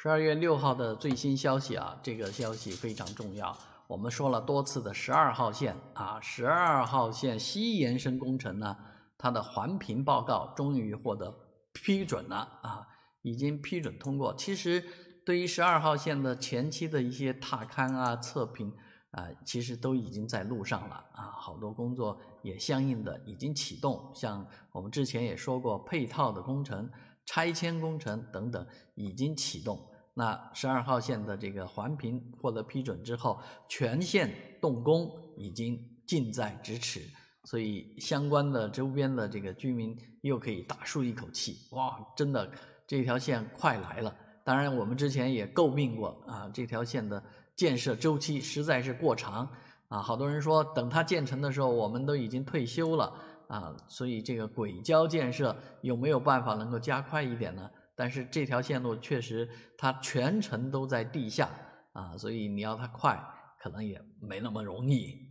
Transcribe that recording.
十二月六号的最新消息啊，这个消息非常重要。我们说了多次的十二号线啊，十二号线西延伸工程呢，它的环评报告终于获得批准了啊，已经批准通过。其实对于十二号线的前期的一些踏勘啊、测评啊，其实都已经在路上了啊，好多工作也相应的已经启动。像我们之前也说过配套的工程。拆迁工程等等已经启动，那十二号线的这个环评获得批准之后，全线动工已经近在咫尺，所以相关的周边的这个居民又可以大舒一口气。哇，真的，这条线快来了！当然，我们之前也诟病过啊，这条线的建设周期实在是过长啊，好多人说等它建成的时候，我们都已经退休了。啊，所以这个轨交建设有没有办法能够加快一点呢？但是这条线路确实它全程都在地下啊，所以你要它快，可能也没那么容易。